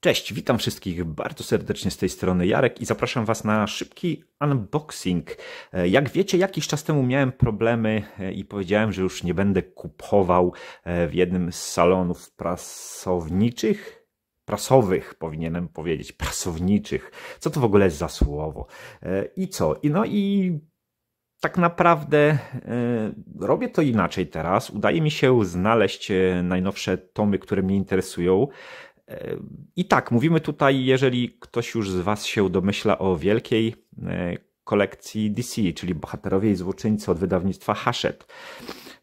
Cześć, witam wszystkich bardzo serdecznie z tej strony Jarek i zapraszam Was na szybki unboxing. Jak wiecie, jakiś czas temu miałem problemy e, i powiedziałem, że już nie będę kupował e, w jednym z salonów prasowniczych prasowych, powinienem powiedzieć, prasowniczych. Co to w ogóle jest za słowo? E, I co? No i tak naprawdę e, robię to inaczej teraz. Udaje mi się znaleźć e, najnowsze tomy, które mnie interesują. E, I tak, mówimy tutaj, jeżeli ktoś już z Was się domyśla o wielkiej kolekcji DC, czyli Bohaterowie i Złoczyńcy od wydawnictwa Hachette.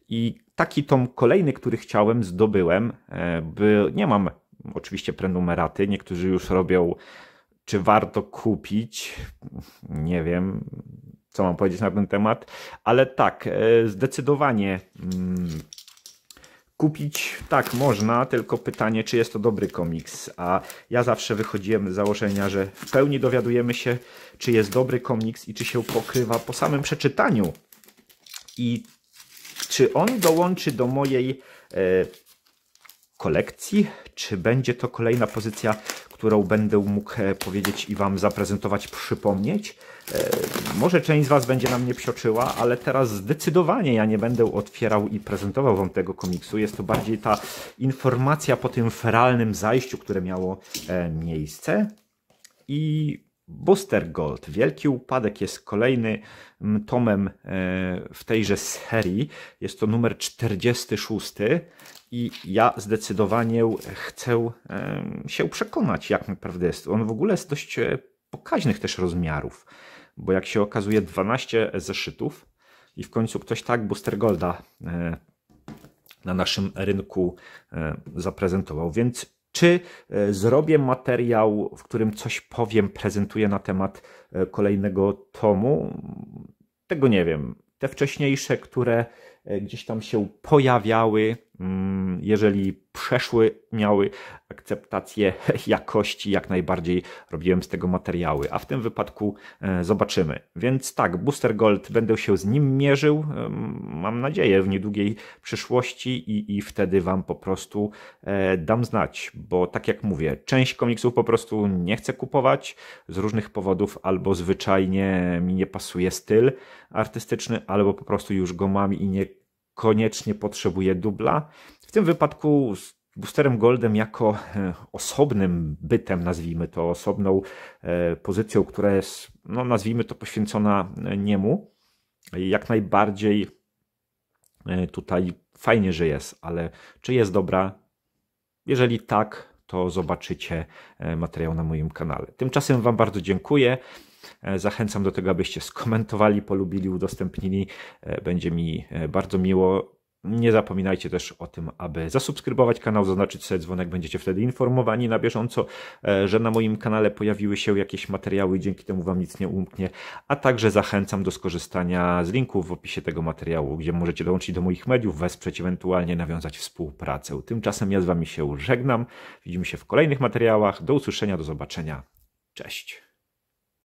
I taki tom kolejny, który chciałem, zdobyłem. By, nie mam oczywiście prenumeraty, niektórzy już robią, czy warto kupić. Nie wiem, co mam powiedzieć na ten temat, ale tak, e, zdecydowanie mm, kupić tak można, tylko pytanie, czy jest to dobry komiks. A ja zawsze wychodziłem z założenia, że w pełni dowiadujemy się, czy jest dobry komiks i czy się pokrywa po samym przeczytaniu. I czy on dołączy do mojej e, kolekcji, czy będzie to kolejna pozycja, którą będę mógł e, powiedzieć i Wam zaprezentować, przypomnieć. Może część z Was będzie na mnie psioczyła, ale teraz zdecydowanie ja nie będę otwierał i prezentował Wam tego komiksu. Jest to bardziej ta informacja po tym feralnym zajściu, które miało e, miejsce. I Booster Gold, Wielki Upadek, jest kolejny mm, tomem e, w tejże serii. Jest to numer 46 i ja zdecydowanie chcę e, się przekonać, jak naprawdę jest. On w ogóle jest dość e, pokaźnych też rozmiarów bo jak się okazuje 12 zeszytów i w końcu ktoś tak Bustergolda e, na naszym rynku e, zaprezentował. Więc czy e, zrobię materiał, w którym coś powiem, prezentuję na temat kolejnego tomu? Tego nie wiem. Te wcześniejsze, które gdzieś tam się pojawiały, mm, jeżeli przeszły, miały akceptację jakości, jak najbardziej robiłem z tego materiały, a w tym wypadku e, zobaczymy. Więc tak, Booster Gold, będę się z nim mierzył, e, mam nadzieję, w niedługiej przyszłości i, i wtedy Wam po prostu e, dam znać, bo tak jak mówię, część komiksów po prostu nie chcę kupować z różnych powodów, albo zwyczajnie mi nie pasuje styl artystyczny, albo po prostu już go mam i nie koniecznie potrzebuję dubla, w tym wypadku z Boosterem Goldem jako e, osobnym bytem, nazwijmy to, osobną e, pozycją, która jest, no nazwijmy to, poświęcona e, niemu, jak najbardziej tutaj fajnie, że jest, ale czy jest dobra? Jeżeli tak, to zobaczycie materiał na moim kanale. Tymczasem Wam bardzo dziękuję. Zachęcam do tego, abyście skomentowali, polubili, udostępnili. Będzie mi bardzo miło. Nie zapominajcie też o tym, aby zasubskrybować kanał, zaznaczyć sobie dzwonek, będziecie wtedy informowani na bieżąco, e, że na moim kanale pojawiły się jakieś materiały i dzięki temu Wam nic nie umknie, a także zachęcam do skorzystania z linków w opisie tego materiału, gdzie możecie dołączyć do moich mediów, wesprzeć, ewentualnie nawiązać współpracę. Tymczasem ja z Wami się żegnam, widzimy się w kolejnych materiałach, do usłyszenia, do zobaczenia, cześć!